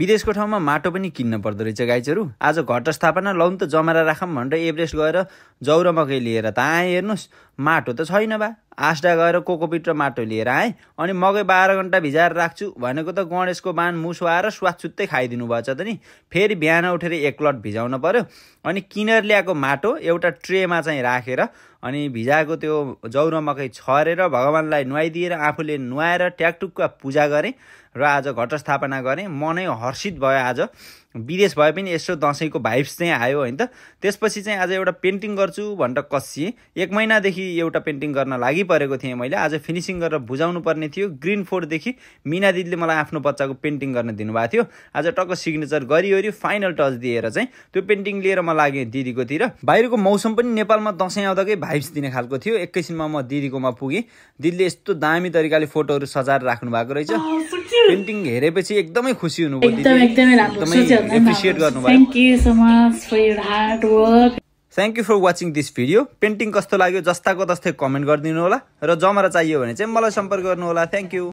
विदेशको ठाउँमा माटो पनि किन्न पर्दो रहेछ गाईचहरू आज घटस्थापना लौन त जमरा राखौँ भनेर एभरेस्ट गएर जौरा मकै लिएर त आएँ हेर्नुहोस् माटो त छैन बा आस्टा गएर कोकोपिट र माटो लिएर आएँ अनि मकै बाह्र घन्टा भिजाएर राख्छु भनेको त गणेशको बान मुसो आएर स्वाच्छुत्तै खाइदिनु भएछ त नि फेरि बिहान उठेर एक लट भिजाउन पऱ्यो अनि किनेर ल्याएको माटो एउटा ट्रेमा चाहिँ राखेर रा। अनि भिजाएको त्यो जौ मकै छरेर भगवान्लाई नुहाइदिएर आफूले नुहाएर ट्याकटुक्क पूजा गरेँ र आज घटस्थापना गरेँ मनै हर्षित भयो आज विदेश भए पनि यसो दसैँको भाइब्स चाहिँ आयो होइन त त्यसपछि चाहिँ आज एउटा पेन्टिङ गर्छु भनेर कसिएँ एक महिनादेखि एउटा पेन्टिङ गर्न लागि परेको थिएँ मैले आज फिनिसिङ गरेर बुझाउनु पर्ने थियो ग्रिन फोर्डदेखि मिना दिदीले मलाई आफ्नो बच्चाको पेन्टिङ गर्न दिनुभएको थियो आज टक्क सिग्नेचर गरिवरि फाइनल टच दिएर चाहिँ त्यो पेन्टिङ लिएर म लागेँ दिदीकोतिर बाहिरको मौसम पनि नेपालमा दसैँ आउँदाकै भाइब्स दिने खालको थियो एकैछिनमा म दिदीकोमा पुगेँ दिदीले यस्तो दामी तरिकाले फोटोहरू सजाएर राख्नु भएको रहेछ पेन्टिङ हेरेपछि एकदमै खुसी हुनुभयो एप्रिसिएट गर्नुभयो thank you for thank you for watching this video painting कस्तो लाग्यो जस्ताको तस्तै कमेन्ट गरिदिनु होला र जमरा चाहियो भने चाहिँ मलाई सम्पर्क गर्नुहोला थ्याङ्क यू